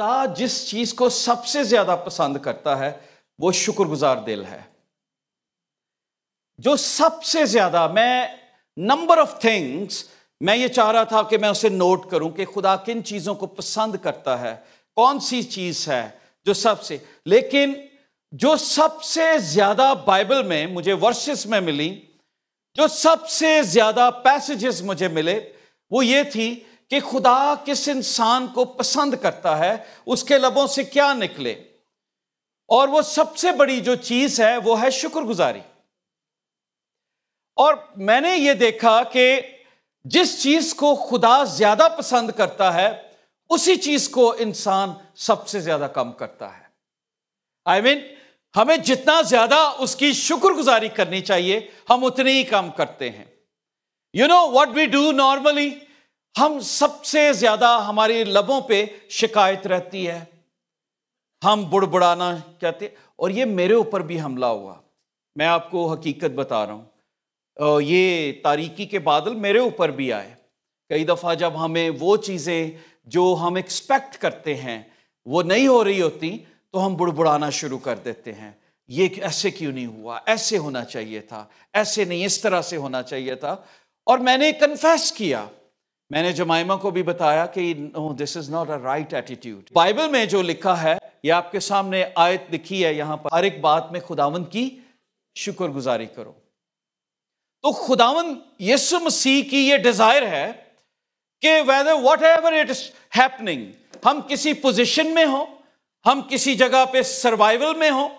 कुत्ता जिस चीज को सबसे ज्यादा पसंद करता है वो शुक्रगुजार दिल है जो सबसे ज्यादा मैं नंबर ऑफ थिंग्स मैं ये चाह रहा था कि मैं उसे नोट करूं कि खुदा किन चीजों को पसंद करता है कौन सी चीज है जो सबसे लेकिन जो सबसे ज्यादा बाइबल में मुझे वर्सेस में मिली जो सबसे ज्यादा पैसेजेस मुझे मिले वो ये थी कि खुदा किस इंसान को पसंद करता है उसके लबों से क्या निकले और वो सबसे बड़ी जो चीज है वो है शुक्रगुजारी और मैंने ये देखा कि जिस चीज को खुदा ज्यादा पसंद करता है उसी चीज को इंसान सबसे ज्यादा कम करता है आई I मीन mean, हमें जितना ज्यादा उसकी शुक्रगुजारी करनी चाहिए हम उतनी ही कम करते हैं you know what we do normally हम सबसे ज्यादा हमारी लबों पे शिकायत रहती है हम बुड़बुड़ाना कहते और ये मेरे ऊपर भी हमला हुआ मैं आपको हकीकत बता रहा हूँ ये तारीकी के बादल मेरे ऊपर भी आए कई दफ़ा जब हमें वो चीज़ें जो हम एक्सपेक्ट करते हैं वो नहीं हो रही होती तो हम बुड़बुड़ाना शुरू कर देते हैं ये ऐसे क्यों नहीं हुआ ऐसे होना चाहिए था ऐसे नहीं इस तरह से होना चाहिए था और मैंने कन्फेस किया मैंने जमाइमा को भी बताया कि this is not a right attitude Bible में जो लिखा है ये आपके सामने आयत लिखी है यहां पर हर एक बात में खुदावन की शुक्रगुजारी करो तो खुदावन यीशु मसीह की ये डिजायर है कि whether whatever it is happening हम किसी पोजीशन में हो हम किसी जगह पे सर्वाइवल में हो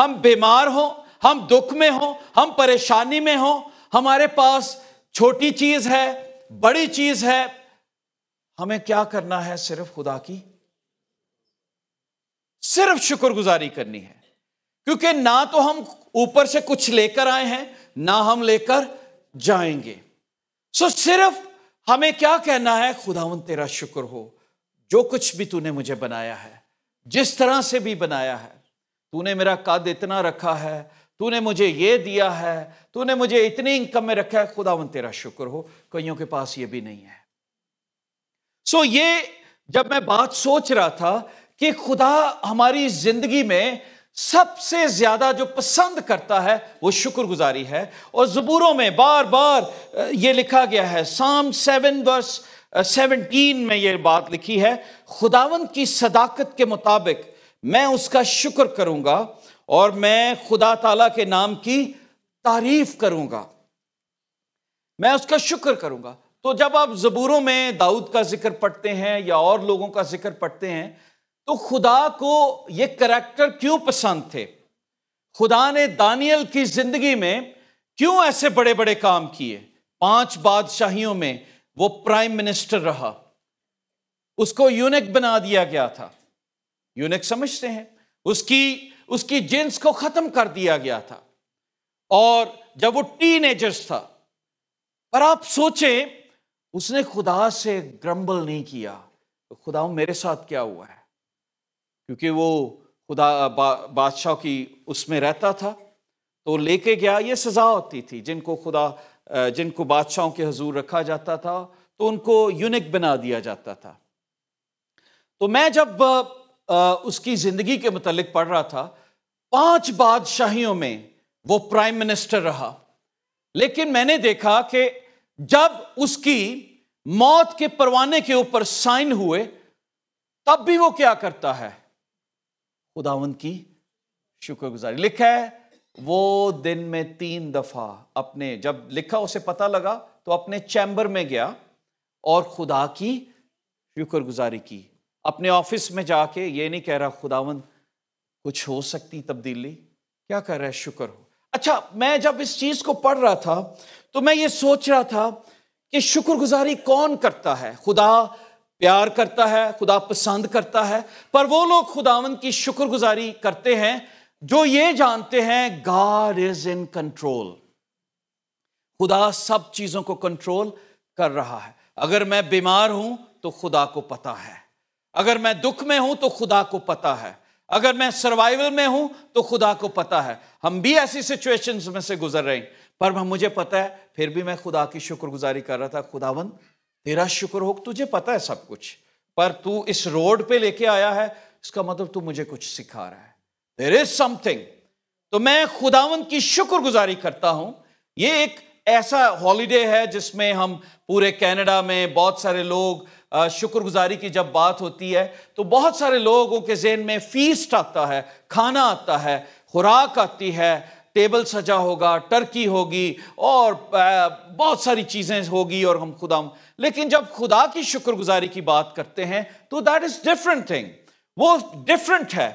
हम बीमार हो हम दुख में हो हम परेशानी में हो हमारे पास छोटी चीज है बड़ी चीज है हमें क्या करना है सिर्फ खुदा की सिर्फ शुक्रगुजारी करनी है क्योंकि ना तो हम ऊपर से कुछ लेकर आए हैं ना हम लेकर जाएंगे सो सिर्फ हमें क्या कहना है खुदावन तेरा शुक्र हो जो कुछ भी तूने मुझे बनाया है जिस तरह से भी बनाया है तूने मेरा कद इतना रखा है तूने मुझे ये दिया है तूने मुझे इतनी इनकम में रखा है खुदावन तेरा शुक्र हो कईयों के पास ये भी नहीं है सो so, ये जब मैं बात सोच रहा था कि खुदा हमारी जिंदगी में सबसे ज्यादा जो पसंद करता है वो शुक्रगुजारी है और जबूरों में बार बार ये लिखा गया है साम सेवन वर्स सेवनटीन में ये बात लिखी है खुदावन की सदाकत के मुताबिक मैं उसका शुक्र करूंगा और मैं खुदा ताला के नाम की तारीफ करूंगा मैं उसका शुक्र करूंगा तो जब आप जबूरों में दाऊद का जिक्र पढ़ते हैं या और लोगों का जिक्र पढ़ते हैं तो खुदा को ये करैक्टर क्यों पसंद थे खुदा ने दानियल की जिंदगी में क्यों ऐसे बड़े बड़े काम किए पांच बादशाहियों में वो प्राइम मिनिस्टर रहा उसको यूनिक बना दिया गया था यूनिक समझते हैं उसकी उसकी जिन्स को खत्म कर दिया गया था और जब वो टीन था पर आप सोचें उसने खुदा से ग्रम्बल नहीं किया तो खुदा मेरे साथ क्या हुआ है क्योंकि वो खुदा बा, बादशाह की उसमें रहता था तो लेके गया ये सज़ा होती थी जिनको खुदा जिनको बादशाहों के हजूर रखा जाता था तो उनको यूनिक बना दिया जाता था तो मैं जब उसकी ज़िंदगी के मुतालिक पढ़ रहा था पांच बादशाहियों में वो प्राइम मिनिस्टर रहा लेकिन मैंने देखा कि जब उसकी मौत के परवाने के ऊपर साइन हुए तब भी वो क्या करता है खुदावंत की शुक्रगुजारी लिखा है वो दिन में तीन दफा अपने जब लिखा उसे पता लगा तो अपने चैम्बर में गया और खुदा की शुक्रगुजारी की अपने ऑफिस में जाके ये नहीं कह रहा खुदावन कुछ हो सकती तब्दीली क्या कह रहा है शुक्र हो अच्छा मैं जब इस चीज को पढ़ रहा था तो मैं ये सोच रहा था कि शुक्रगुजारी कौन करता है खुदा प्यार करता है खुदा पसंद करता है पर वो लोग खुदावन की शुक्रगुजारी करते हैं जो ये जानते हैं गॉड इज इन कंट्रोल खुदा सब चीजों को कंट्रोल कर रहा है अगर मैं बीमार हूं तो खुदा को पता है अगर मैं दुख में हूं तो खुदा को पता है अगर मैं सर्वाइवल में हूं तो खुदा को पता है हम भी ऐसी सिचुएशंस में से गुजर रहे हैं पर मुझे पता है फिर भी मैं खुदा की शुक्रगुजारी कर रहा था खुदावन तेरा शुक्र हो तुझे पता है सब कुछ पर तू इस रोड पे लेके आया है इसका मतलब तू मुझे कुछ सिखा रहा है देर इज समथिंग तो मैं खुदावन की शुक्रगुजारी करता हूं ये एक ऐसा हॉलीडे है जिसमें हम पूरे कनाडा में बहुत सारे लोग शुक्रगुजारी की जब बात होती है तो बहुत सारे लोगों के जहन में फीस्ट आता है खाना आता है खुराक आती है टेबल सजा होगा टर्की होगी और बहुत सारी चीज़ें होगी और हम खुदा लेकिन जब खुदा की शुक्रगुजारी की बात करते हैं तो दैट इज़ डिफरेंट थिंग वो डिफरेंट है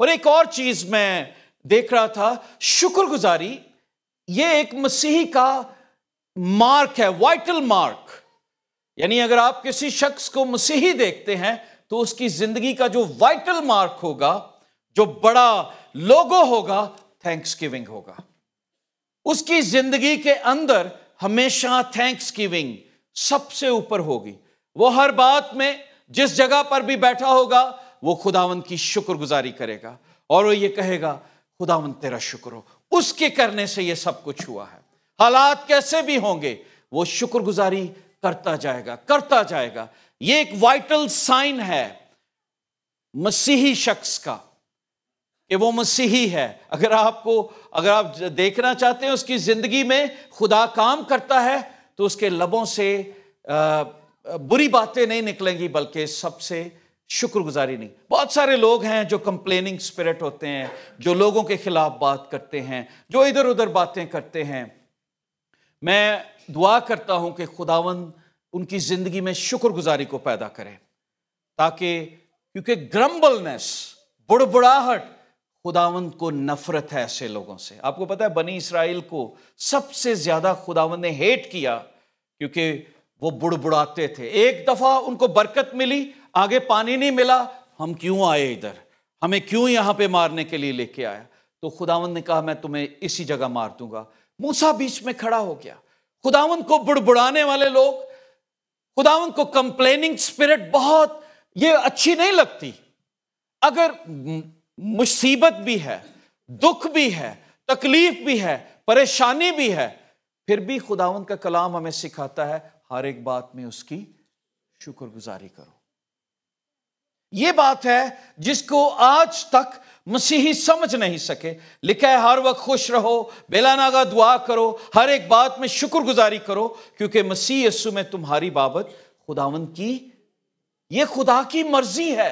और एक और चीज़ मैं देख रहा था शुक्रगुजारी ये एक मसीह का मार्क है वाइटल मार्क यानी अगर आप किसी शख्स को मसीही देखते हैं तो उसकी जिंदगी का जो वाइटल मार्क होगा जो बड़ा लोगो होगा थैंक्स गिविंग होगा उसकी जिंदगी के अंदर हमेशा थैंक्स गिविंग सबसे ऊपर होगी वो हर बात में जिस जगह पर भी बैठा होगा वो खुदावन की शुक्रगुजारी करेगा और वो ये कहेगा खुदावन तेरा शुक्र हो उसके करने से ये सब कुछ हुआ है हालात कैसे भी होंगे वो शुक्रगुजारी करता जाएगा करता जाएगा ये एक वाइटल साइन है मसीही शख्स का कि वो मसीही है अगर आपको अगर आप देखना चाहते हैं उसकी जिंदगी में खुदा काम करता है तो उसके लबों से बुरी बातें नहीं निकलेंगी बल्कि सबसे शुक्रगुजारी नहीं बहुत सारे लोग हैं जो कंप्लेनिंग स्पिरिट होते हैं जो लोगों के खिलाफ बात करते हैं जो इधर उधर बातें करते हैं मैं दुआ करता हूँ कि खुदावन उनकी ज़िंदगी में शुक्रगुजारी को पैदा करें ताकि क्योंकि ग्रम्बलनेस बुड़बुड़ाहट खुदावंद को नफरत है ऐसे लोगों से आपको पता है बनी इसराइल को सबसे ज़्यादा खुदावंद ने हेट किया क्योंकि वो बुड़बुड़ाते थे एक दफ़ा उनको बरकत मिली आगे पानी नहीं मिला हम क्यों आए इधर हमें क्यों यहाँ पे मारने के लिए लेके आया तो खुदावंद ने कहा मैं तुम्हें इसी जगह मार दूंगा मूसा बीच में खड़ा हो गया खुदावन को बुड़बुड़ाने वाले लोग खुदावन को कंप्लेनिंग स्पिरिट बहुत ये अच्छी नहीं लगती अगर मुसीबत भी है दुख भी है तकलीफ भी है परेशानी भी है फिर भी खुदावन का कलाम हमें सिखाता है हर एक बात में उसकी शुक्रगुजारी करो ये बात है जिसको आज तक मसीही समझ नहीं सके लिखा है हर वक्त खुश रहो बेलानागा दुआ करो हर एक बात में शुक्रगुजारी करो क्योंकि मसीह यस्सु में तुम्हारी बाबत खुदावन की ये खुदा की मर्जी है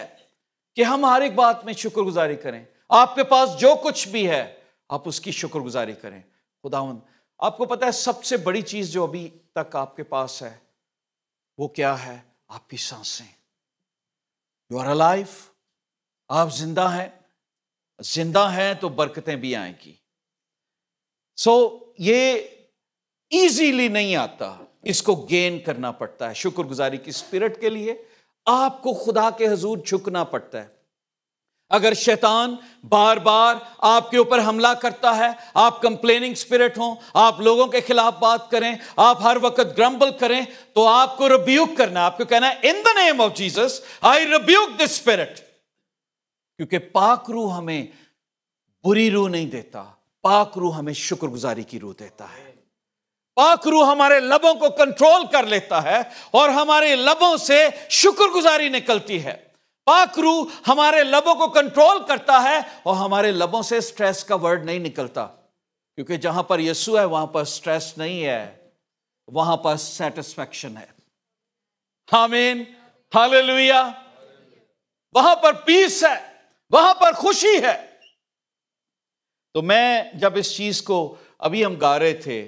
कि हम हर एक बात में शुक्रगुजारी करें आपके पास जो कुछ भी है आप उसकी शुक्रगुजारी करें खुदावन आपको पता है सबसे बड़ी चीज जो अभी तक आपके पास है वो क्या है आपकी सांसें यू आर अलाइव आप जिंदा हैं जिंदा हैं तो बरकतें भी आएंगी सो so, ये ईजीली नहीं आता इसको गेन करना पड़ता है शुक्रगुजारी की स्पिरिट के लिए आपको खुदा के हजूर झुकना पड़ता है अगर शैतान बार बार आपके ऊपर हमला करता है आप कंप्लेनिंग स्पिरिट हो आप लोगों के खिलाफ बात करें आप हर वक्त ग्रम्बल करें तो आपको रिब्यूक करना आपको कहना है in the name of Jesus I rebuke this spirit क्योंकि पाक रू हमें बुरी रूह नहीं देता पाक रू हमें शुक्रगुजारी की रूह देता है पाक रूह हमारे लबों को कंट्रोल कर लेता है और हमारे लबों से शुक्रगुजारी निकलती है पाक रू हमारे लबों को कंट्रोल करता है और हमारे लबों से स्ट्रेस का वर्ड नहीं निकलता क्योंकि जहां पर यीशु है वहां पर स्ट्रेस नहीं है वहां पर सेटिस्फेक्शन है हामीन हालेलुया वहां पर पीस है वहां पर खुशी है तो मैं जब इस चीज को अभी हम गा रहे थे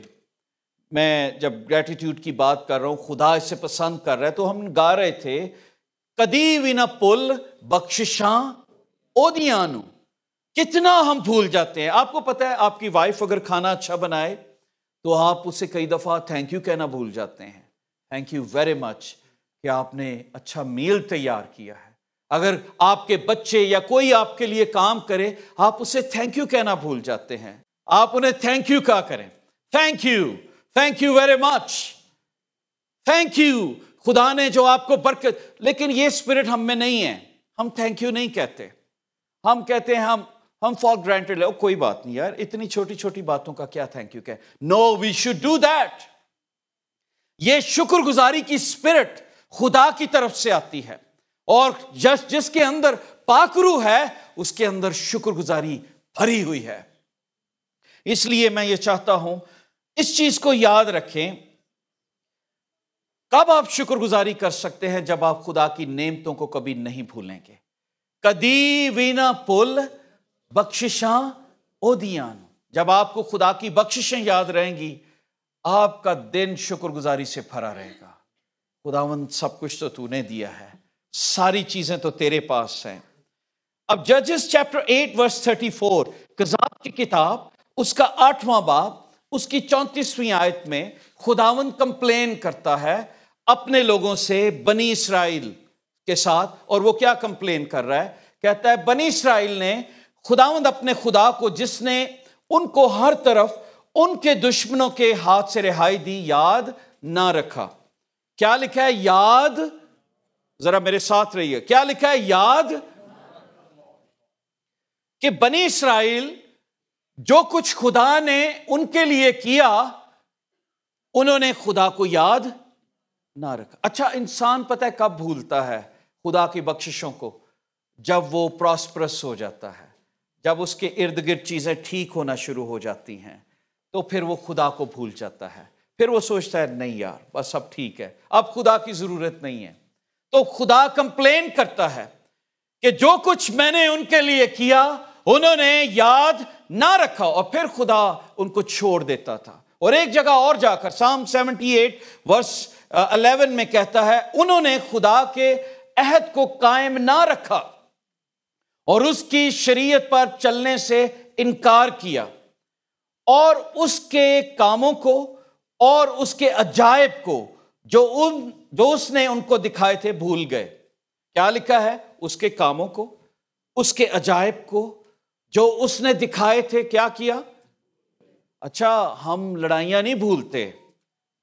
मैं जब ग्रेटिट्यूड की बात कर रहा हूं खुदा इसे पसंद कर रहा है तो हम गा रहे थे कदी भी ना पुल बख्शिशां ओदिया कितना हम भूल जाते हैं आपको पता है आपकी वाइफ अगर खाना अच्छा बनाए तो आप उसे कई दफ़ा थैंक यू कहना भूल जाते हैं थैंक यू वेरी मच कि आपने अच्छा मील तैयार किया है अगर आपके बच्चे या कोई आपके लिए काम करे आप उसे थैंक यू कहना भूल जाते हैं आप उन्हें थैंक यू क्या करें thank you thank you very much thank you खुदा ने जो आपको बरकत लेकिन ये स्पिरिट हम में नहीं है हम थैंक यू नहीं कहते हम कहते हैं हम हम फॉर ग्रांटेड लो कोई बात नहीं यार इतनी छोटी छोटी बातों का क्या थैंक यू कह no we should do that ये शुक्रगुजारी की स्पिरिट खुदा की तरफ से आती है और जस जिसके अंदर पाकरू है उसके अंदर शुक्रगुजारी भरी हुई है इसलिए मैं ये चाहता हूं इस चीज को याद रखें कब आप शुक्रगुजारी कर सकते हैं जब आप खुदा की नेमतों को कभी नहीं भूलेंगे कदी वीना पुल बख्शिशा ओदियान जब आपको खुदा की बख्शिशें याद रहेंगी आपका दिन शुक्रगुजारी से भरा रहेगा खुदावन सब कुछ तो तूने दिया है सारी चीजें तो तेरे पास हैं अब जजेस चैप्टर एट वर्स फोर कजाब की किताब उसका आठवां बाप उसकी चौंतीसवीं आयत में खुदावन कंप्लेन करता है अपने लोगों से बनी इसराइल के साथ और वो क्या कंप्लेन कर रहा है कहता है बनी इसराइल ने खुदावंद अपने खुदा को जिसने उनको हर तरफ उनके दुश्मनों के हाथ से रिहाई दी याद ना रखा क्या लिखा है याद जरा मेरे साथ रहिए क्या लिखा है याद कि बनी इसराइल जो कुछ खुदा ने उनके लिए किया उन्होंने खुदा को याद ना रखा अच्छा इंसान पता है कब भूलता है खुदा की बख्शिशों को जब वो प्रॉस्परस हो जाता है जब उसके इर्द गिर्द चीज़ें ठीक होना शुरू हो जाती हैं तो फिर वो खुदा को भूल जाता है फिर वो सोचता है नहीं यार बस सब ठीक है अब खुदा की ज़रूरत नहीं है तो खुदा कंप्लेन करता है कि जो कुछ मैंने उनके लिए किया उन्होंने याद ना रखा और फिर खुदा उनको छोड़ देता था और एक जगह और जाकर साम 78 वर्ष 11 में कहता है उन्होंने खुदा के अहद को कायम ना रखा और उसकी शरीयत पर चलने से इनकार किया और उसके कामों को और उसके अजायब को जो उन जो उसने उनको दिखाए थे भूल गए क्या लिखा है उसके कामों को उसके अजायब को जो उसने दिखाए थे क्या किया अच्छा हम लड़ाइयाँ नहीं भूलते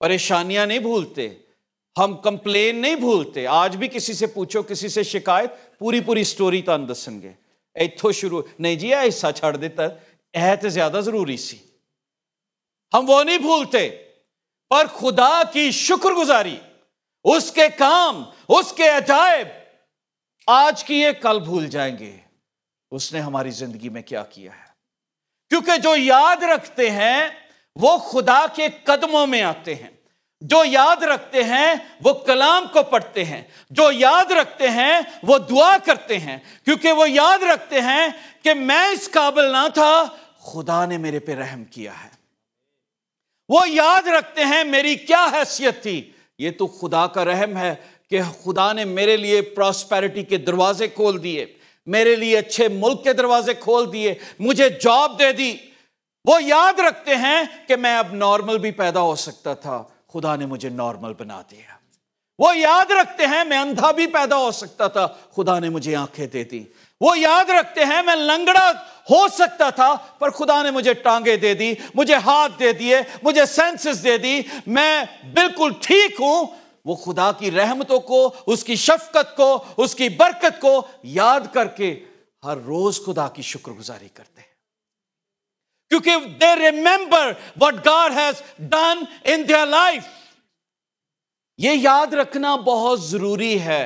परेशानियाँ नहीं भूलते हम कंप्लेन नहीं भूलते आज भी किसी से पूछो किसी से शिकायत पूरी पूरी स्टोरी तो दसेंगे इतों शुरू नहीं जी यह हिस्सा छड़ देता यह तो ज्यादा जरूरी सी हम वो नहीं भूलते पर खुदा की शुक्रगुजारी उसके काम उसके अजायब आज किए कल भूल जाएंगे उसने हमारी जिंदगी में क्या किया है क्योंकि जो याद रखते हैं वो खुदा के कदमों में आते हैं जो याद रखते हैं वो कलाम को पढ़ते हैं जो याद रखते हैं वो दुआ करते हैं क्योंकि वो याद रखते हैं कि मैं इस काबिल ना था खुदा ने मेरे पे रहम किया है वो याद रखते हैं मेरी क्या हैसियत थी ये तो खुदा का रहम है कि खुदा ने मेरे लिए प्रॉस्पेरिटी के दरवाजे खोल दिए मेरे लिए अच्छे मुल्क के दरवाजे खोल दिए मुझे जॉब दे दी वो याद रखते हैं कि मैं अब नॉर्मल भी पैदा हो सकता था खुदा ने मुझे नॉर्मल बना दिया वो याद रखते हैं मैं अंधा भी पैदा हो सकता था खुदा ने मुझे आंखें दे दी वो याद रखते हैं मैं लंगड़ा हो सकता था पर खुदा ने मुझे टांगे दे दी मुझे हाथ दे दिए मुझे सेंसेस दे दी मैं बिल्कुल ठीक हूं वो खुदा की रहमतों को उसकी शफकत को उसकी बरकत को याद करके हर रोज खुदा की शुक्रगुजारी करते हैं क्योंकि they remember what God has done in their life ये याद रखना बहुत जरूरी है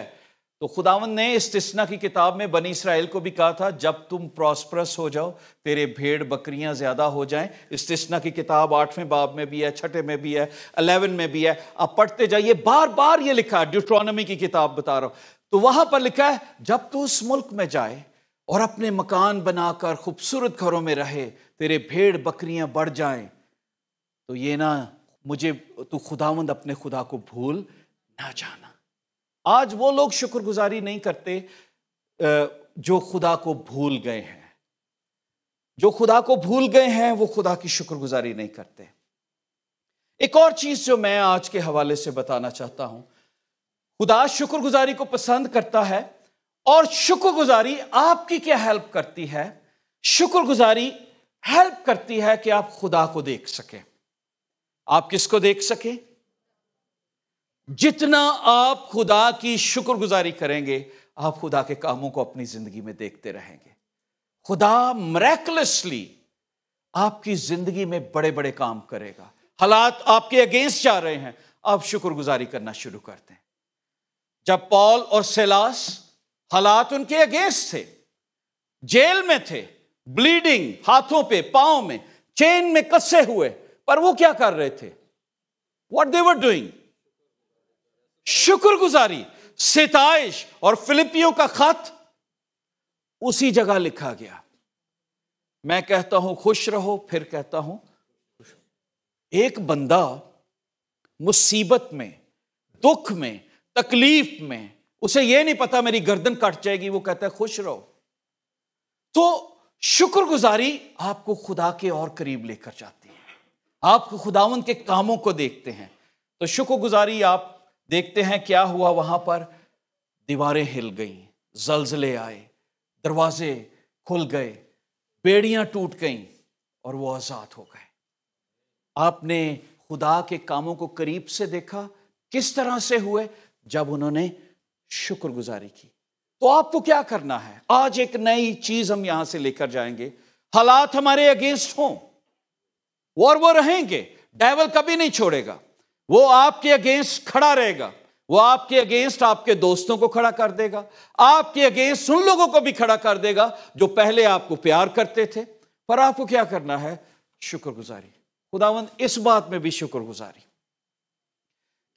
तो खुदावन ने तस्ना की किताब में बनी इसराइल को भी कहा था जब तुम प्रॉस्परस हो जाओ तेरे भेड़ बकरियां ज़्यादा हो जाएं तस्ना की किताब आठवें बाब में भी है छठे में भी है अलेवन में भी है आप पढ़ते जाइए बार बार ये लिखा है ड्यूट्रॉनमी की किताब बता रहा हूँ तो वहां पर लिखा है जब तू उस मुल्क में जाए और अपने मकान बनाकर खूबसूरत घरों में रहे तेरे भेड़ बकरियां बढ़ जाएं तो ये ना मुझे तू खुदावंद अपने खुदा को भूल ना जाना आज वो लोग शुक्रगुजारी नहीं करते जो खुदा को भूल गए हैं जो खुदा को भूल गए हैं वो खुदा की शुक्रगुजारी नहीं करते एक और चीज जो मैं आज के हवाले से बताना चाहता हूं खुदा शुक्रगुजारी को पसंद करता है और शुक्रगुजारी आपकी क्या हेल्प करती है शुक्रगुजारी हेल्प करती है कि आप खुदा को देख सकें आप किसको देख सकें जितना आप खुदा की शुक्रगुजारी करेंगे आप खुदा के कामों को अपनी जिंदगी में देखते रहेंगे खुदा मरेकलसली आपकी जिंदगी में बड़े बड़े काम करेगा हालात आपके अगेंस्ट जा रहे हैं आप शुक्रगुजारी करना शुरू करते हैं जब पॉल और सेलास हालात उनके अगेंस्ट थे जेल में थे ब्लीडिंग हाथों पे पाओ में चेन में कसे हुए पर वो क्या कर रहे थे वट देवर डूइंग शुक्रगुजारी सिताइश और फिलिपियों का खत उसी जगह लिखा गया मैं कहता हूं खुश रहो फिर कहता हूं एक बंदा मुसीबत में दुख में तकलीफ में उसे यह नहीं पता मेरी गर्दन कट जाएगी वो कहता है खुश रहो तो शुक्रगुजारी आपको खुदा के और करीब लेकर जाती है आप खुदावन के कामों को देखते हैं तो शुक्रगुजारी आप देखते हैं क्या हुआ वहां पर दीवारें हिल गई जलजले आए दरवाजे खुल गए बेड़ियां टूट गईं और वो आज़ाद हो गए आपने खुदा के कामों को करीब से देखा किस तरह से हुए जब उन्होंने शुक्रगुजारी की तो आपको क्या करना है आज एक नई चीज हम यहां से लेकर जाएंगे हालात हमारे अगेंस्ट हों और वो रहेंगे डेवल कभी नहीं छोड़ेगा वो आपके अगेंस्ट खड़ा रहेगा वो आपके अगेंस्ट आपके दोस्तों को खड़ा कर देगा आपके अगेंस्ट उन लोगों को भी खड़ा कर देगा जो पहले आपको प्यार करते थे पर आपको क्या करना है शुक्रगुजारी खुदावंद इस बात में भी शुक्रगुजारी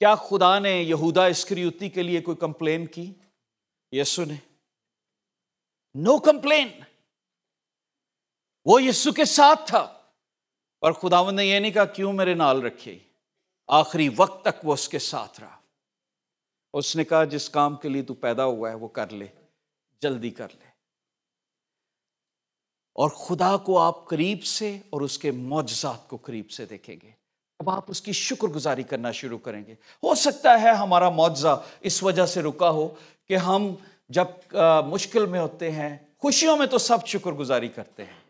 क्या खुदा ने यहूदा स्क्रियुति के लिए कोई कंप्लेन की यस्सु ने नो कंप्लेन वो यस्सु के साथ था पर खुदावंद ने यह नहीं कहा क्यों मेरे नाल रखे आखिरी वक्त तक वो उसके साथ रहा उसने कहा जिस काम के लिए तू पैदा हुआ है वो कर ले जल्दी कर ले और खुदा को आप करीब से और उसके मुआजात को करीब से देखेंगे अब आप उसकी शुक्रगुजारी करना शुरू करेंगे हो सकता है हमारा मुआवजा इस वजह से रुका हो कि हम जब आ, मुश्किल में होते हैं खुशियों में तो सब शुक्रगुजारी करते हैं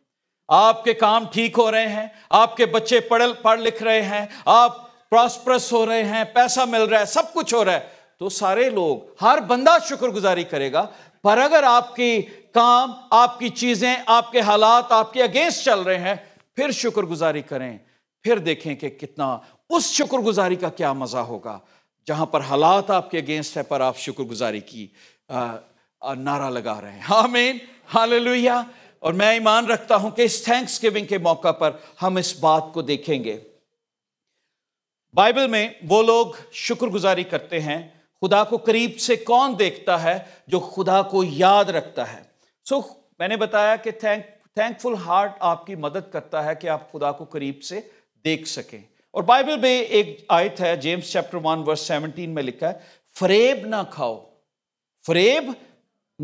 आपके काम ठीक हो रहे हैं आपके बच्चे पढ़ पढ़ लिख रहे हैं आप प्रॉस्परस हो रहे हैं पैसा मिल रहा है सब कुछ हो रहा है तो सारे लोग हर बंदा शुक्रगुजारी करेगा पर अगर आपकी काम आपकी चीजें आपके हालात आपके अगेंस्ट चल रहे हैं फिर शुक्रगुजारी करें फिर देखें कि कितना उस शुक्रगुजारी का क्या मजा होगा जहां पर हालात आपके अगेंस्ट है पर आप शुक्रगुजारी की आ, आ, नारा लगा रहे हैं आमीन लोहिया और मैं ईमान रखता हूं कि इस थैंक्स गिविंग के मौका पर हम इस बात को देखेंगे बाइबल में वो लोग शुक्रगुजारी करते हैं खुदा को करीब से कौन देखता है जो खुदा को याद रखता है सो so, मैंने बताया कि थैंक थैंकफुल हार्ट आपकी मदद करता है कि आप खुदा को करीब से देख सकें और बाइबल में एक आयत है James chapter one verse seventeen में लिखा है फरेब ना खाओ फरेब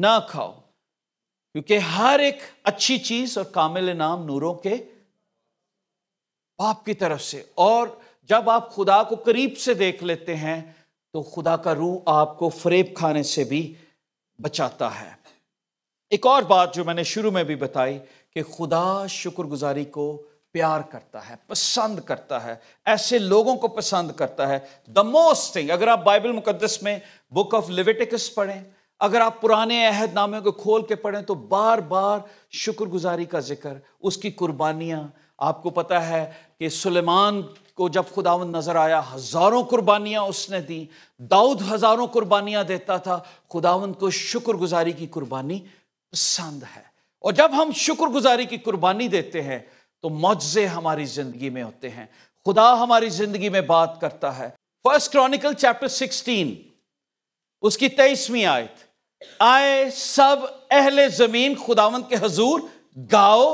ना खाओ क्योंकि हर एक अच्छी चीज और कामिल नाम नूरों के बाप की तरफ से और जब आप खुदा को करीब से देख लेते हैं तो खुदा का रूह आपको फरेब खाने से भी बचाता है एक और बात जो मैंने शुरू में भी बताई कि खुदा शुक्रगुजारी को प्यार करता है पसंद करता है ऐसे लोगों को पसंद करता है द मोस्ट थिंग अगर आप बाइबल मुकदस में बुक ऑफ लिविटिकस पढ़ें अगर आप पुराने अहद नामे को खोल के पढ़ें तो बार बार शुक्रगुजारी का जिक्र उसकी कुर्बानियाँ आपको पता है कि सुलेमान को जब खुदावन नज़र आया हज़ारों कुर्बानियां उसने दी दाऊद हज़ारों कुर्बानियां देता था खुदावन को शुक्रगुजारी की कुर्बानी पसंद है और जब हम शुक्रगुजारी की कुर्बानी देते हैं तो मुआजे हमारी ज़िंदगी में होते हैं खुदा हमारी ज़िंदगी में बात करता है फर्स्ट क्रॉनिकल चैप्टर 16 उसकी तेईसवीं आयत आए सब अहले ज़मीन खुदावन के हजूर गाओ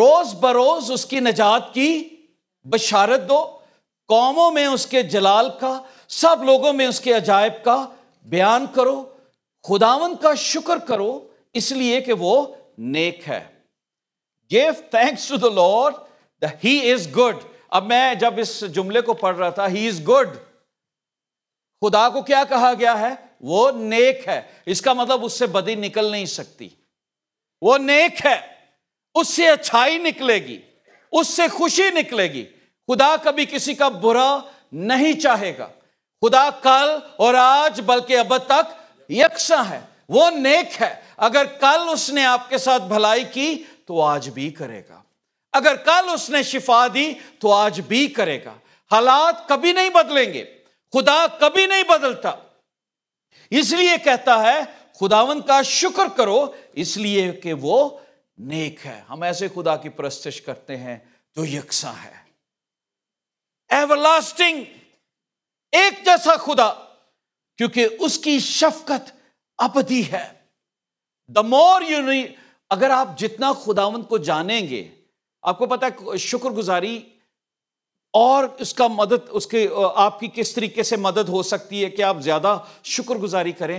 रोज़ बरोज़ उसकी निजात की बशारत दो कौमों में उसके जलाल का सब लोगों में उसके अजायब का बयान करो खुदावन का शुक्र करो इसलिए कि वो नेक है give thanks to the lord the he is good अब मैं जब इस जुमले को पढ़ रहा था ही इज गुड खुदा को क्या कहा गया है वो नेक है इसका मतलब उससे बदी निकल नहीं सकती वो नेक है उससे अच्छाई निकलेगी उससे खुशी निकलेगी खुदा कभी किसी का बुरा नहीं चाहेगा खुदा कल और आज बल्कि अब तक यक्षा है वो नेक है अगर कल उसने आपके साथ भलाई की तो आज भी करेगा अगर कल उसने शिफा दी तो आज भी करेगा हालात कभी नहीं बदलेंगे खुदा कभी नहीं बदलता इसलिए कहता है खुदावन का शुक्र करो इसलिए कि वो नेक है हम ऐसे खुदा की प्रस्तिश करते हैं जो यकसा है एवरलास्टिंग एक जैसा खुदा क्योंकि उसकी शफकत अपति है द मोर यू अगर आप जितना खुदावंत को जानेंगे आपको पता है शुक्रगुजारी और उसका मदद उसके आपकी किस तरीके से मदद हो सकती है कि आप ज्यादा शुक्रगुजारी करें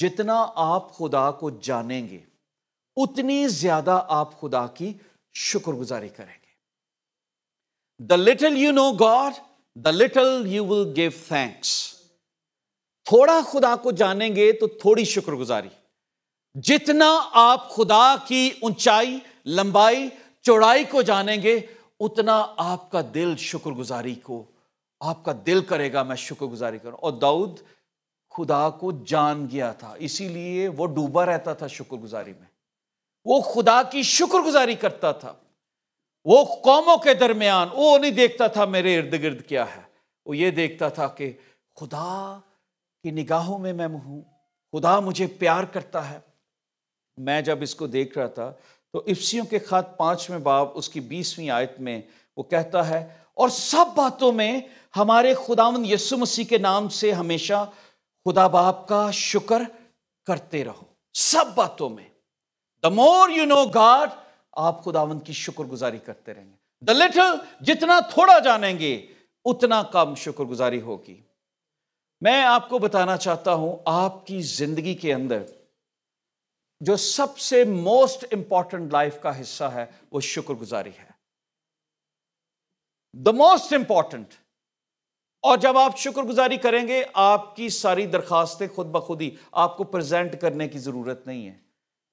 जितना आप खुदा को जानेंगे उतनी ज्यादा आप खुदा की शुक्रगुजारी करेंगे the little you know God the little you will give thanks थोड़ा खुदा को जानेंगे तो थोड़ी शुक्रगुजारी जितना आप खुदा की ऊंचाई लंबाई चौड़ाई को जानेंगे उतना आपका दिल शुक्रगुजारी को आपका दिल करेगा मैं शुक्रगुजारी करूं और दाऊद खुदा को जान गया था इसीलिए वो डूबा रहता था शुक्रगुजारी में वो खुदा की शुक्रगुजारी करता था वो कौमों के दरमियान वो नहीं देखता था मेरे इर्द गिर्द क्या है वो ये देखता था कि खुदा की निगाहों में मैं हूँ खुदा मुझे प्यार करता है मैं जब इसको देख रहा था तो इफ्सियों के खात पाँचवें बाब उसकी बीसवीं आयत में वो कहता है और सब बातों में हमारे खुदावन यसु मसीह के नाम से हमेशा खुदा बाप का शुक्र करते रहो सब बातों में the more you know God आप खुदावन की शुक्रगुजारी करते रहेंगे द लिटल जितना थोड़ा जानेंगे उतना कम शुक्रगुजारी होगी मैं आपको बताना चाहता हूं आपकी जिंदगी के अंदर जो सबसे मोस्ट इंपॉर्टेंट लाइफ का हिस्सा है वो शुक्रगुजारी है द मोस्ट इंपॉर्टेंट और जब आप शुक्रगुजारी करेंगे आपकी सारी दरखास्तें खुद ब खुद ही आपको प्रेजेंट करने की जरूरत नहीं है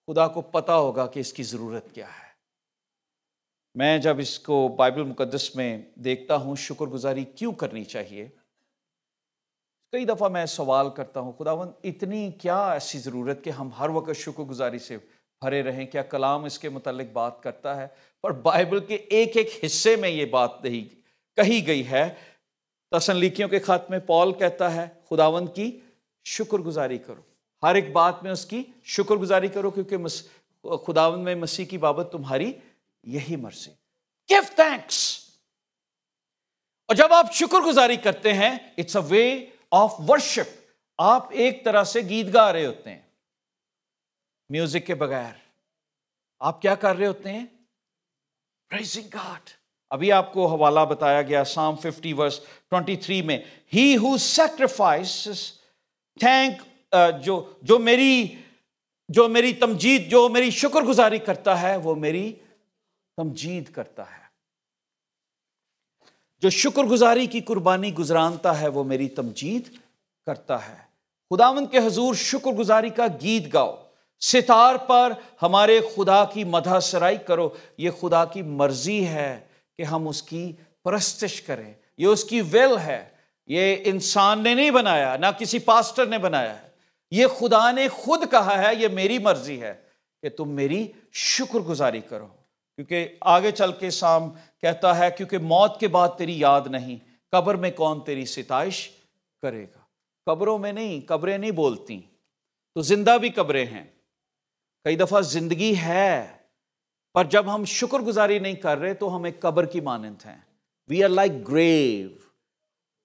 खुदा को पता होगा कि इसकी ज़रूरत क्या है मैं जब इसको बाइबल मुकदस में देखता हूँ शुक्रगुजारी क्यों करनी चाहिए कई दफ़ा मैं सवाल करता हूँ खुदावंद इतनी क्या ऐसी ज़रूरत कि हम हर वक्त शुक्रगुजारी से भरे रहें क्या कलाम इसके मतलब बात करता है पर बाइबल के एक एक हिस्से में ये बात नहीं कही गई है तसनलीकियों के खात में पॉल कहता है खुदावंद की शुक्रगुजारी करो हर एक बात में उसकी शुक्रगुजारी करो क्योंकि खुदावन में मसीह की बाबत तुम्हारी यही मर्जी गिव थैंक्स और जब आप शुक्रगुजारी करते हैं it's a way of worship आप एक तरह से गीत गा रहे होते हैं म्यूजिक के बगैर आप क्या कर रहे होते हैं प्रेजिंग गॉड अभी आपको हवाला बताया गया साम 50 वर्स 23 में ही हु सेक्रीफाइस थैंक जो जो मेरी जो मेरी तमजीद जो मेरी शुक्रगुजारी करता है वो मेरी तमजीद करता है जो शुक्रगुजारी की कुर्बानी गुजरानता है वो मेरी तमजीद करता है खुदावन के हजूर शुक्रगुजारी का गीत गाओ सितार पर हमारे खुदा की मधा सराई करो ये खुदा की मर्जी है कि हम उसकी परस्तिश करें ये उसकी वेल है ये इंसान ने नहीं बनाया ना किसी पास्टर ने बनाया है ये खुदा ने खुद कहा है ये मेरी मर्जी है कि तुम मेरी शुक्रगुजारी करो क्योंकि आगे चल के शाम कहता है क्योंकि मौत के बाद तेरी याद नहीं कब्र में कौन तेरी सितइश करेगा कब्रों में नहीं कब्रें नहीं बोलती तो जिंदा भी कब्रें हैं कई दफ़ा जिंदगी है पर जब हम शुक्रगुजारी नहीं कर रहे तो हम एक कब्र की मानंद हैं वी आर लाइक ग्रेव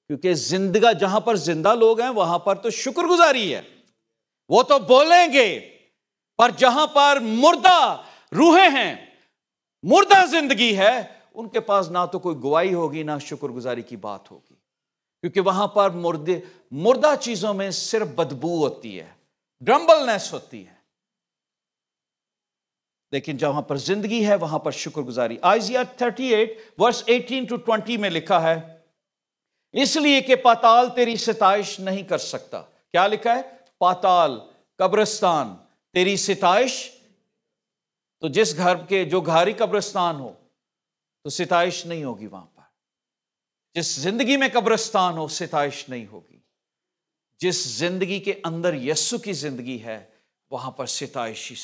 क्योंकि जिंदगा जहां पर जिंदा लोग हैं वहां पर तो शुक्रगुजारी है वो तो बोलेंगे पर जहां पर मुर्दा रूहे हैं मुर्दा जिंदगी है उनके पास ना तो कोई गुवाही होगी ना शुक्रगुजारी की बात होगी क्योंकि वहां पर मुर्दे मुर्दा चीजों में सिर्फ बदबू होती है ड्रम्बलनेस होती है लेकिन जहां पर जिंदगी है वहां पर शुक्रगुजारी आइजिया 38 वर्स 18 टू 20 में लिखा है इसलिए कि पाताल तेरी सितइश नहीं कर सकता क्या लिखा है पाताल कब्रस्तान तेरी सिताइश तो जिस घर के जो घारी कब्रस्तान हो तो सिताइश नहीं होगी वहां पर जिस जिंदगी में कब्रस्तान हो सिताइश नहीं होगी जिस जिंदगी के अंदर यस्सु की जिंदगी है वहां पर सिताइश ही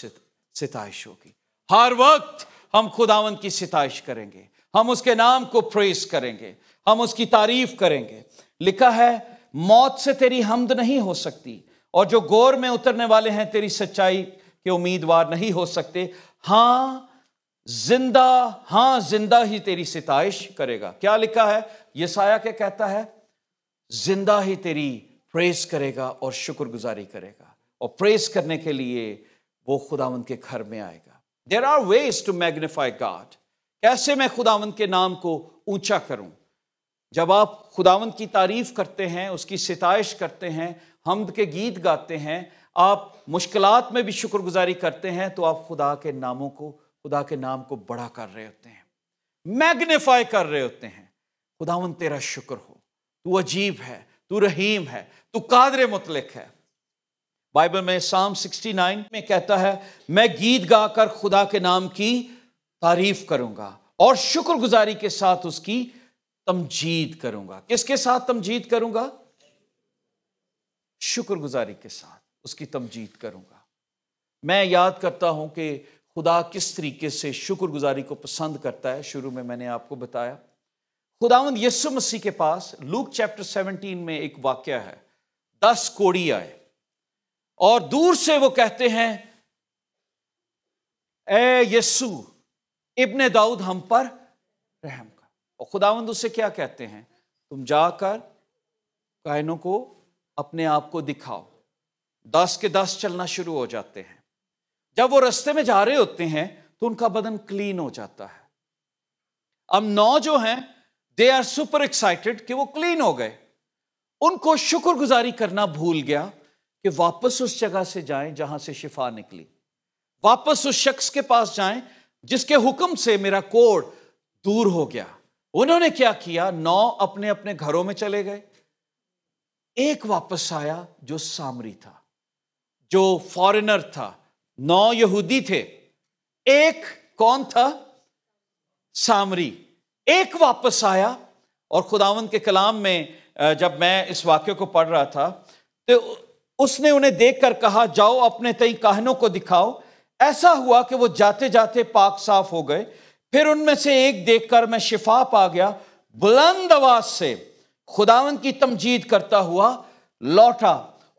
सिताइश होगी हर वक्त हम खुदावन की सिताइश करेंगे हम उसके नाम को प्रेस करेंगे हम उसकी तारीफ करेंगे लिखा है मौत से तेरी हमद नहीं हो सकती और जो गौर में उतरने वाले हैं तेरी सच्चाई के उम्मीदवार नहीं हो सकते हां जिंदा हां जिंदा ही तेरी सिताइश करेगा क्या लिखा है यसाया क्या कहता है जिंदा ही तेरी प्रेस करेगा और शुक्रगुजारी करेगा और प्रेस करने के लिए वो खुदावंत के घर में आएगा there are ways to magnify God कैसे मैं खुदावंत के नाम को ऊंचा करूं जब आप खुदावंत की तारीफ करते हैं उसकी सिताइश करते हैं हमद के गीत गाते हैं आप मुश्किलात में भी शुक्रगुजारी करते हैं तो आप खुदा के नामों को खुदा के नाम को बड़ा कर रहे होते हैं मैग्नीफाई कर रहे होते हैं खुदावन तेरा शुक्र हो तू अजीब है तू रहीम है तू कादर मुतलिक है बाइबल में साम 69 में कहता है मैं गीत गाकर खुदा के नाम की तारीफ करूंगा और शुक्रगुजारी के साथ उसकी तमजीद करूंगा किसके साथ तमजीद करूंगा शुक्रगुजारी के साथ उसकी तमजीद करूंगा मैं याद करता हूं कि खुदा किस तरीके से शुक्रगुजारी को पसंद करता है शुरू में मैंने आपको बताया खुदावंद यस्सु मसीह के पास लूक चैप्टर 17 में एक वाक्य है दस कोड़ी आए और दूर से वो कहते हैं ए यस्सु इब्ने दाऊद हम पर रहम कर और खुदावंद उसे क्या कहते हैं तुम जाकर कायनों को अपने आप को दिखाओ दस के दस चलना शुरू हो जाते हैं जब वो रस्ते में जा रहे होते हैं तो उनका बदन क्लीन हो जाता है अब नौ जो हैं दे आर सुपर एक्साइटेड कि वो क्लीन हो गए उनको शुक्रगुजारी करना भूल गया कि वापस उस जगह से जाएं जहां से शिफा निकली वापस उस शख्स के पास जाएं जिसके हुक्म से मेरा कोड दूर हो गया उन्होंने क्या किया नौ अपने अपने घरों में चले गए एक वापस आया जो सामरी था जो फॉरेनर था नौ यहूदी थे एक कौन था सामरी एक वापस आया और खुदावन के कलाम में जब मैं इस वाक्य को पढ़ रहा था तो उसने उन्हें देखकर कहा जाओ अपने तई कहनों को दिखाओ ऐसा हुआ कि वो जाते जाते पाक साफ हो गए फिर उनमें से एक देखकर मैं शिफा पा गया बुलंद आवाज से खुदावन की तमजीद करता हुआ लौटा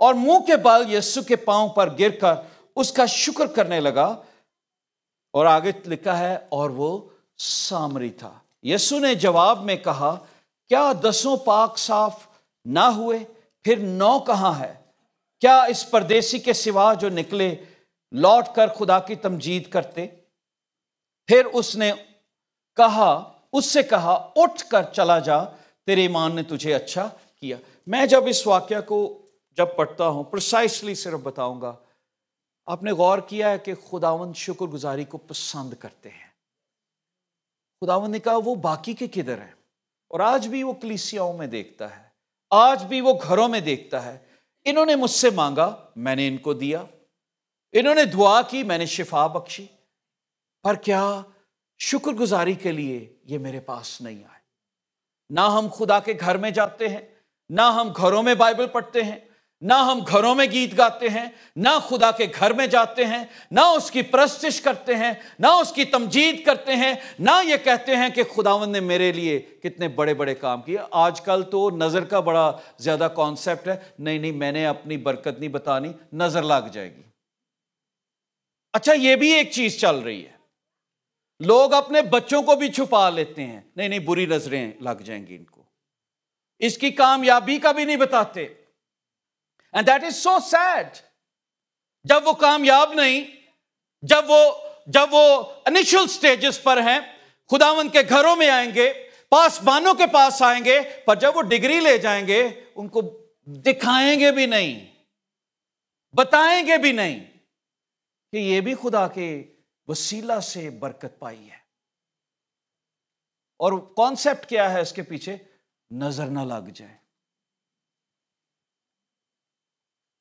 और मुंह के बल यस्सु के पांव पर गिरकर उसका शुक्र करने लगा और आगे लिखा है और वो सामरी था यस्सु ने जवाब में कहा क्या दसों पाक साफ ना हुए फिर नौ कहाँ है क्या इस परदेसी के सिवा जो निकले लौट कर खुदा की तमजीद करते फिर उसने कहा उससे कहा उठ कर चला जा तेरे ईमान ने तुझे अच्छा किया मैं जब इस वाक्य को जब पढ़ता हूँ प्रिसाइसली सिर्फ बताऊंगा आपने गौर किया है कि खुदावंद शुक्रगुजारी को पसंद करते हैं खुदावंद ने कहा वो बाकी के किधर हैं और आज भी वो कलिसियाओं में देखता है आज भी वो घरों में देखता है इन्होंने मुझसे मांगा मैंने इनको दिया इन्होंने दुआ की मैंने शिफा बख्शी पर क्या शुक्रगुजारी के लिए ये मेरे पास नहीं आया ना हम खुदा के घर में जाते हैं ना हम घरों में बाइबल पढ़ते हैं ना हम घरों में गीत गाते हैं ना खुदा के घर में जाते हैं ना उसकी प्रस्तिश करते हैं ना उसकी तमजीद करते हैं ना ये कहते हैं कि खुदावन ने मेरे लिए कितने बड़े बड़े काम किए आजकल तो नज़र का बड़ा ज़्यादा कॉन्सेप्ट है नहीं नहीं मैंने अपनी बरकत नहीं बतानी नज़र लग जाएगी अच्छा ये भी एक चीज़ चल रही है लोग अपने बच्चों को भी छुपा लेते हैं नहीं नहीं बुरी नजरें लग जाएंगी इनको इसकी कामयाबी का भी नहीं बताते and that is so sad जब वो कामयाब नहीं जब वो जब वो इनिशियल स्टेजेस पर हैं खुदावन के घरों में आएंगे पासबानों के पास आएंगे पर जब वो डिग्री ले जाएंगे उनको दिखाएंगे भी नहीं बताएंगे भी नहीं कि ये भी खुदा के वसीला से बरकत पाई है और कॉन्सेप्ट क्या है इसके पीछे नजर ना लग जाए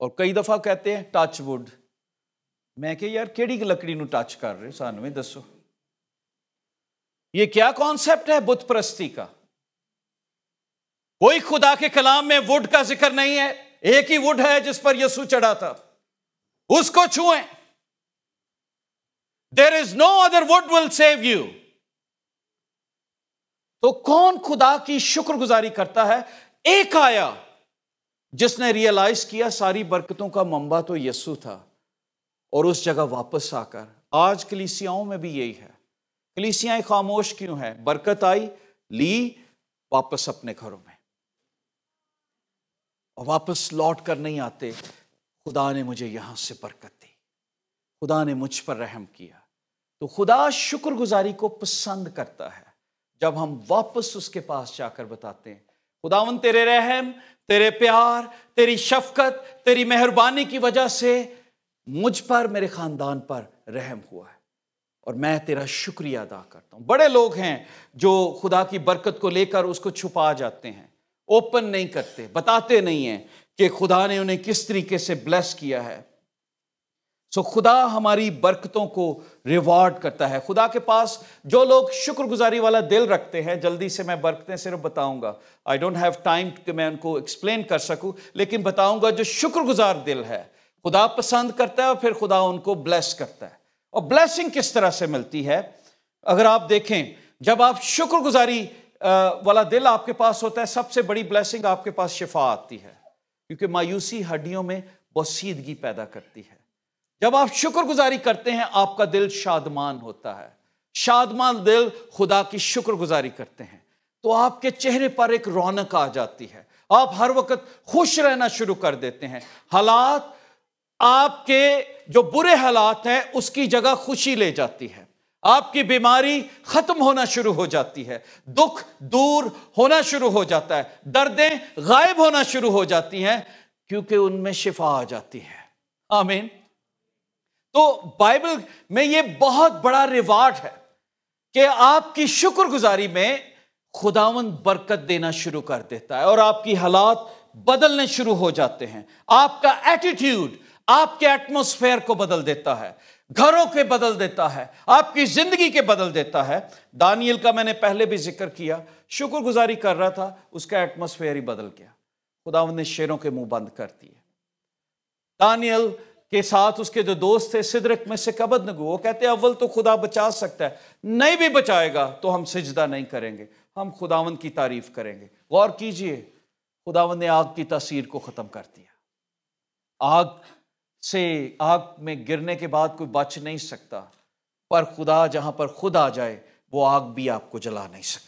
और कई दफा कहते हैं टच वुड मैं क्या यार केड़ी लकड़ी नु टच कर रहे सानू ही दसो ये क्या कॉन्सेप्ट है बुद्ध प्रस्ती का कोई खुदा के कलाम में वुड का जिक्र नहीं है एक ही वुड है जिस पर यसु चढ़ा था उसको छुएं there is no other what will save you तो कौन खुदा की शुक्रगुजारी करता है एक आया जिसने रियलाइज किया सारी बरकतों का मंबा तो यस्सु था और उस जगह वापस आकर आज कलीसियाओं में भी यही है कलीसियाएं खामोश क्यों है बरकत आई ली वापस अपने घरों में और वापस लौट कर नहीं आते खुदा ने मुझे यहां से बरकत खुदा ने मुझ पर रहम किया तो खुदा शुक्रगुजारी को पसंद करता है जब हम वापस उसके पास जाकर बताते हैं खुदावन तेरे रहम तेरे प्यार तेरी शफकत तेरी मेहरबानी की वजह से मुझ पर मेरे ख़ानदान पर रहम हुआ है और मैं तेरा शुक्रिया अदा करता हूँ बड़े लोग हैं जो खुदा की बरकत को लेकर उसको छुपा जाते हैं ओपन नहीं करते बताते नहीं हैं कि खुदा ने उन्हें किस तरीके से ब्लेस किया है सो खुदा हमारी बरकतों को रिवॉर्ड करता है खुदा के पास जो लोग शुक्रगुजारी वाला दिल रखते हैं जल्दी से मैं बरकतें सिर्फ बताऊंगा आई डोंट हैव टाइम कि मैं उनको एक्सप्लेन कर सकूं लेकिन बताऊंगा जो शुक्रगुजार दिल है खुदा पसंद करता है और फिर खुदा उनको ब्लेस करता है और ब्लेसिंग किस तरह से मिलती है अगर आप देखें जब आप शुक्रगुजारी वाला दिल आपके पास होता है सबसे बड़ी ब्लेसिंग आपके पास शिफा आती है क्योंकि मायूसी हड्डियों में बसीदगी पैदा करती है जब आप शुक्रगुजारी करते हैं आपका दिल शादमान होता है शादमान दिल खुदा की शुक्रगुजारी करते हैं तो आपके चेहरे पर एक रौनक आ जाती है आप हर वक्त खुश रहना शुरू कर देते हैं हालात आपके जो बुरे हालात हैं उसकी जगह खुशी ले जाती है आपकी बीमारी खत्म होना शुरू हो जाती है दुख दूर होना शुरू हो जाता है दर्दें गायब होना शुरू हो जाती हैं क्योंकि उनमें शिफा आ जाती है आमीन तो बाइबल में ये बहुत बड़ा रिवार्ड है कि आपकी शुक्रगुजारी में खुदावन बरकत देना शुरू कर देता है और आपकी हालात बदलने शुरू हो जाते हैं आपका एटीट्यूड आपके एटमोस्फेयर को बदल देता है घरों के बदल देता है आपकी जिंदगी के बदल देता है दानियल का मैंने पहले भी जिक्र किया शुक्रगुजारी कर रहा था उसका एटमोस्फेयर ही बदल गया खुदावन ने शेरों के मुंह बंद कर दिए दानियल के साथ उसके जो दोस्त थे सिदरक में से कबद नगु वो कहते अव्वल तो खुदा बचा सकता है नहीं भी बचाएगा तो हम सिजदा नहीं करेंगे हम खुदावन की तारीफ करेंगे गौर कीजिए खुदावन ने आग की तस्वीर को ख़त्म कर दिया आग से आग में गिरने के बाद कोई बच नहीं सकता पर खुदा जहां पर खुद आ जाए वो आग भी आपको जला नहीं सकती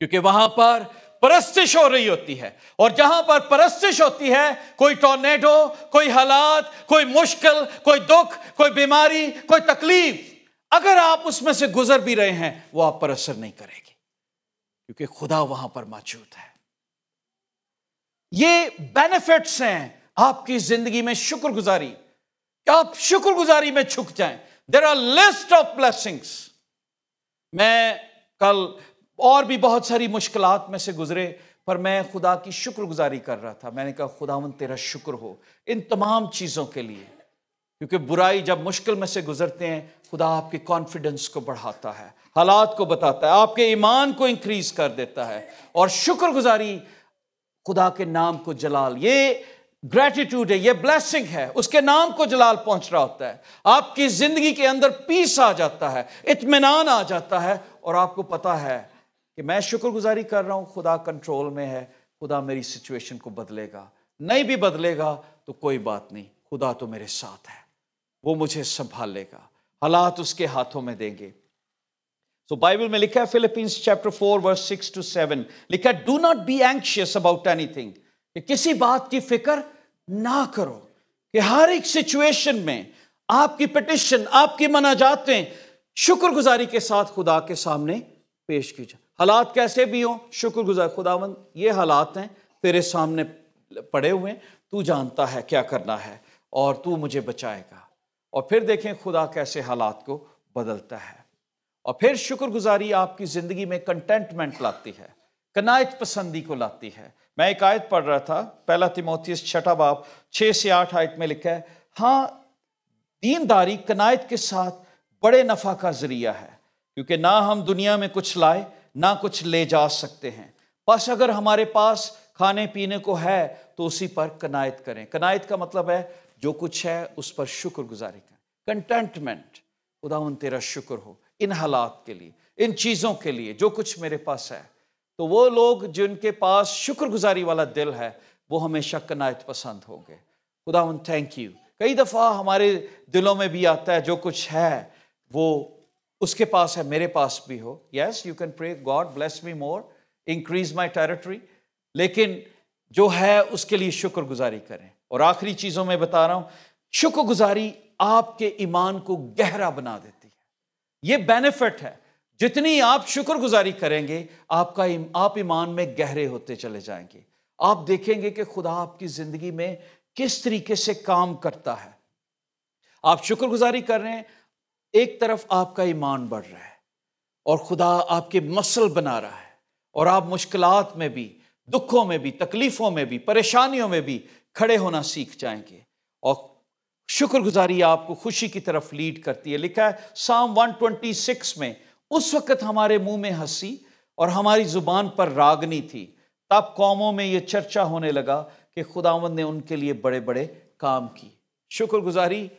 क्योंकि वहां पर परस्तिश हो रही होती है और जहां पर परस्तिश होती है कोई टोर्नेडो कोई हालात कोई मुश्किल कोई दुख कोई बीमारी कोई तकलीफ अगर आप उसमें से गुजर भी रहे हैं वो आप पर असर नहीं करेगी क्योंकि खुदा वहां पर मौजूद है ये बेनिफिट्स हैं आपकी जिंदगी में शुक्रगुजारी आप शुक्रगुजारी में छुक जाएं there are list of blessings मैं कल और भी बहुत सारी मुश्किल में से गुजरे पर मैं खुदा की शुक्रगुजारी कर रहा था मैंने कहा खुदावन तेरा शुक्र हो इन तमाम चीज़ों के लिए क्योंकि बुराई जब मुश्किल में से गुजरते हैं खुदा आपके कॉन्फिडेंस को बढ़ाता है हालात को बताता है आपके ईमान को इंक्रीज कर देता है और शुक्रगुजारी खुदा के नाम को जलाल ये ग्रैटिट्यूड है ये ब्लेसिंग है उसके नाम को जलाल पहुंच रहा होता है आपकी जिंदगी के अंदर पीस आ जाता है इतमान आ जाता है और आपको पता है कि मैं शुक्रगुजारी कर रहा हूँ खुदा कंट्रोल में है खुदा मेरी सिचुएशन को बदलेगा नहीं भी बदलेगा तो कोई बात नहीं खुदा तो मेरे साथ है वो मुझे संभाल लेगा हालात उसके हाथों में देंगे सो so, बाइबल में लिखा है Philippians chapter four verse six to seven लिखा है do not be anxious about anything कि किसी बात की फिक्र ना करो कि हर एक सिचुएशन में आपकी पिटिशन आपकी मना जाते शुक्रगुजारी के साथ खुदा के सामने पेश की जाए हालात कैसे भी हों शुक्रगुजार खुदावंद ये हालात हैं तेरे सामने पड़े हुए हैं तू जानता है क्या करना है और तू मुझे बचाएगा और फिर देखें खुदा कैसे हालात को बदलता है और फिर शुक्रगुजारी आपकी ज़िंदगी में कंटेंटमेंट लाती है कनायत पसंदी को लाती है मैं एक आयत पढ़ रहा था पहला तिमोतीस छठा बाप छः से आठ आयत में लिखा है हाँ दीनदारी कनायत के साथ बड़े नफ़ा का ज़रिया है क्योंकि ना हम दुनिया में कुछ लाए ना कुछ ले जा सकते हैं बस अगर हमारे पास खाने पीने को है तो उसी पर कनायत करें कनायत का मतलब है जो कुछ है उस पर शुक्रगुजारी करें कंटेंटमेंट उदाहरण तेरा शुक्र हो इन हालात के लिए इन चीज़ों के लिए जो कुछ मेरे पास है तो वो लोग जिनके पास शुक्रगुजारी वाला दिल है वो हमेशा कनायत पसंद होंगे खुदावन थैंक यू कई दफ़ा हमारे दिलों में भी आता है जो कुछ है वो उसके पास है मेरे पास भी हो yes you can pray God bless me more increase my territory लेकिन जो है उसके लिए शुक्रगुजारी करें और आखिरी चीज़ों में बता रहा हूं शुक्रगुजारी आपके ईमान को गहरा बना देती है यह बेनिफिट है जितनी आप शुक्रगुजारी करेंगे आपका इम, आप ईमान में गहरे होते चले जाएंगे आप देखेंगे कि खुदा आपकी ज़िंदगी में किस तरीके से काम करता है आप शुक्रगुजारी कर रहे हैं एक तरफ आपका ईमान बढ़ रहा है और खुदा आपके मसल बना रहा है और आप मुश्किल में भी दुखों में भी तकलीफ़ों में भी परेशानियों में भी खड़े होना सीख जाएंगे और शुक्रगुजारी आपको खुशी की तरफ लीड करती है लिखा है साम 126 में उस वक़्त हमारे मुंह में हंसी और हमारी ज़ुबान पर रागनी थी तब कौमों में ये चर्चा होने लगा कि खुदावन ने उनके लिए बड़े बड़े काम किए शुक्रगुजारी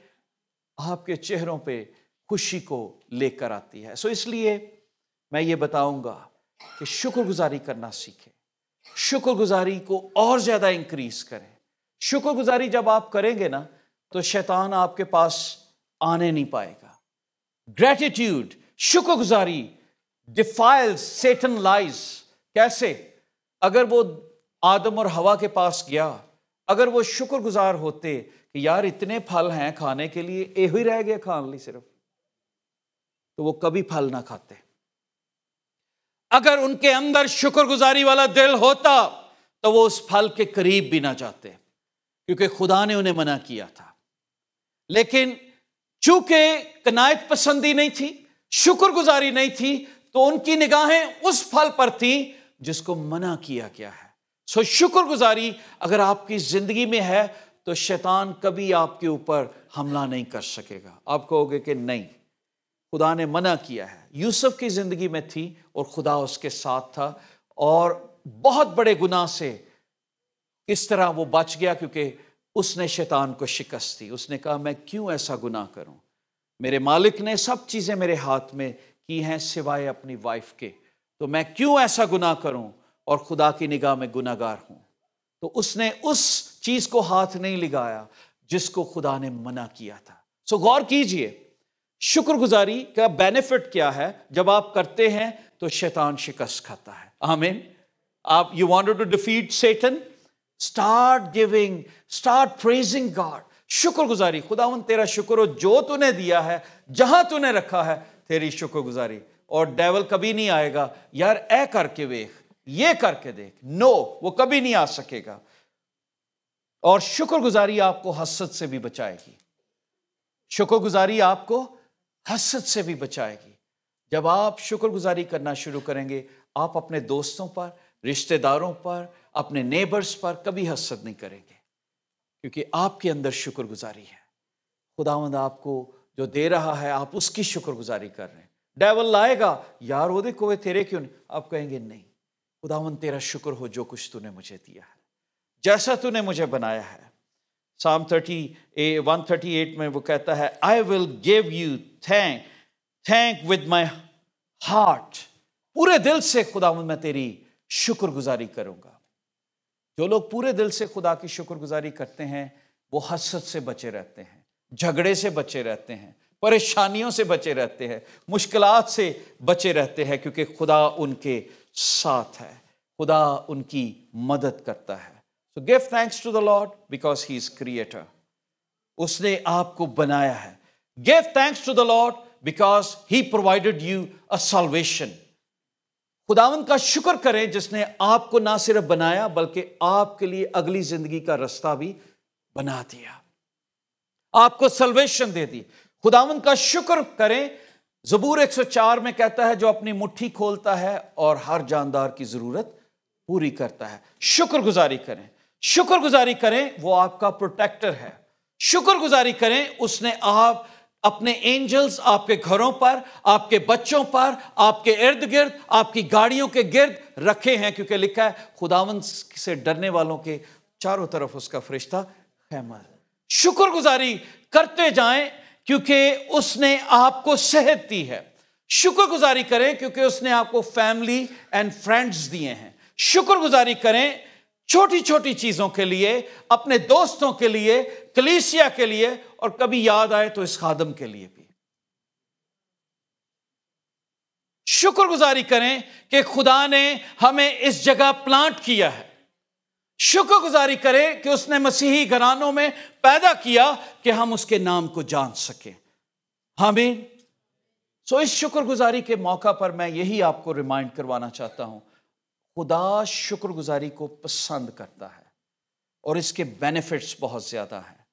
आपके चेहरों पर खुशी को लेकर आती है सो इसलिए मैं ये बताऊंगा कि शुक्रगुजारी करना सीखें शुक्रगुजारी को और ज़्यादा इंक्रीज करें शुक्रगुजारी जब आप करेंगे ना तो शैतान आपके पास आने नहीं पाएगा ग्रेटिट्यूड शुक्रगुजारी डिफाइल सेटन लाइज कैसे अगर वो आदम और हवा के पास गया अगर वो शुक्रगुजार होते कि यार इतने फल हैं खाने के लिए यही रह गया खान ली सिर्फ तो वो कभी फल ना खाते अगर उनके अंदर शुक्रगुजारी वाला दिल होता तो वो उस फल के करीब भी ना जाते क्योंकि खुदा ने उन्हें मना किया था लेकिन चूंकि कनायत पसंदी नहीं थी शुक्रगुजारी नहीं थी तो उनकी निगाहें उस फल पर थी जिसको मना किया गया है सो शुक्रगुजारी अगर आपकी जिंदगी में है तो शैतान कभी आपके ऊपर हमला नहीं कर सकेगा आप कहोगे कि नहीं खुदा ने मना किया है यूसुफ की ज़िंदगी में थी और खुदा उसके साथ था और बहुत बड़े गुनाह से किस तरह वो बच गया क्योंकि उसने शैतान को शिकस्त दी उसने कहा मैं क्यों ऐसा गुनाह करूं मेरे मालिक ने सब चीज़ें मेरे हाथ में की हैं सिवाय अपनी वाइफ के तो मैं क्यों ऐसा गुनाह करूं और खुदा की निगाह में गुनागार हूं तो उसने उस चीज़ को हाथ नहीं लगाया जिसको खुदा ने मना किया था सो गौर कीजिए शुक्रगुजारी का बेनिफिट क्या है जब आप करते हैं तो शैतान शिकस्त खाता है आमीन आप you wanted to defeat Satan start giving start praising God शुक्रगुजारी खुदावन तेरा शुक्र हो जो तूने दिया है जहां तूने रखा है तेरी शुक्रगुजारी और डेवल कभी नहीं आएगा यार ए करके देख ये करके देख नो वो कभी नहीं आ सकेगा और शुक्रगुजारी आपको हसद से भी बचाएगी शुक्रगुजारी आपको हसद से भी बचाएगी जब आप शुक्रगुजारी करना शुरू करेंगे आप अपने दोस्तों पर रिश्तेदारों पर अपने नेबर्स पर कभी हसद नहीं करेंगे क्योंकि आपके अंदर शुक्रगुजारी है खुदावंद आपको जो दे रहा है आप उसकी शुक्रगुजारी कर रहे हैं डेवल लाएगा यार वो देखो वे तेरे क्यों नहीं आप कहेंगे नहीं खुदावंद तेरा शुक्र हो जो कुछ तूने मुझे दिया है जैसा तूने मुझे बनाया है साम थर्टी वन थर्टी एट में वो कहता है I will give you thank thank with my heart पूरे दिल से खुदा मैं तेरी शुक्रगुजारी करूंगा जो लोग पूरे दिल से खुदा की शुक्रगुजारी करते हैं वो हसरत से बचे रहते हैं झगड़े से बचे रहते हैं परेशानियों से बचे रहते हैं मुश्किलात से बचे रहते हैं क्योंकि खुदा उनके साथ है खुदा उनकी मदद करता है so give thanks to the lord because he is creator उसने आपको बनाया है give thanks to the lord because he provided you a salvation खुदावन का शुक्र करें जिसने आपको ना सिर्फ बनाया बल्कि आपके लिए अगली जिंदगी का रास्ता भी बना दिया आपको सल्वेशन दे दी खुदावन का शुक्र करें जबूर 104 में कहता है जो अपनी मुट्ठी खोलता है और हर जानदार की जरूरत पूरी करता है शुक्रगुजारी करें शुक्रगुजारी करें वो आपका प्रोटेक्टर है शुक्रगुजारी करें उसने आप अपने एंजल्स आपके घरों पर आपके बच्चों पर आपके इर्द गिर्द आपकी गाड़ियों के गिर्द रखे हैं क्योंकि लिखा है खुदावन से डरने वालों के चारों तरफ उसका फरिश्ता खैमा शुक्रगुजारी करते जाएं क्योंकि उसने आपको सेहत दी है शुक्रगुजारी करें क्योंकि उसने आपको फैमिली एंड फ्रेंड्स दिए हैं शुक्रगुजारी करें छोटी छोटी चीजों के लिए अपने दोस्तों के लिए कलीसिया के लिए और कभी याद आए तो इस खादम के लिए भी शुक्रगुजारी करें कि खुदा ने हमें इस जगह प्लांट किया है शुक्रगुजारी करें कि उसने मसीही घरानों में पैदा किया कि हम उसके नाम को जान सकें हमें सो इस शुक्रगुजारी के मौका पर मैं यही आपको रिमाइंड करवाना चाहता हूं खुदा शुक्रगुजारी को पसंद करता है और इसके बेनिफिट्स बहुत ज़्यादा हैं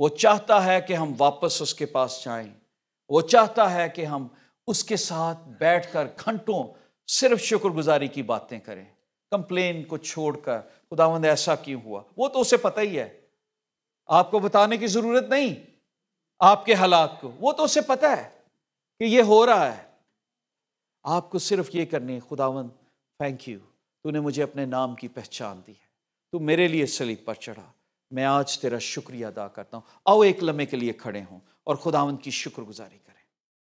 वो चाहता है कि हम वापस उसके पास जाएं वो चाहता है कि हम उसके साथ बैठकर घंटों सिर्फ शुक्रगुजारी की बातें करें कंप्लेन को छोड़कर खुदावंद ऐसा क्यों हुआ वो तो उसे पता ही है आपको बताने की ज़रूरत नहीं आपके हालात को वो तो उसे पता है कि ये हो रहा है आपको सिर्फ ये करनी है खुदावंद थैंक यू तूने मुझे अपने नाम की पहचान दी है तू मेरे लिए सलीब पर चढ़ा मैं आज तेरा शुक्रिया अदा करता हूँ आओ एक लम्हे के लिए खड़े हों और खुदावंत की शुक्रगुजारी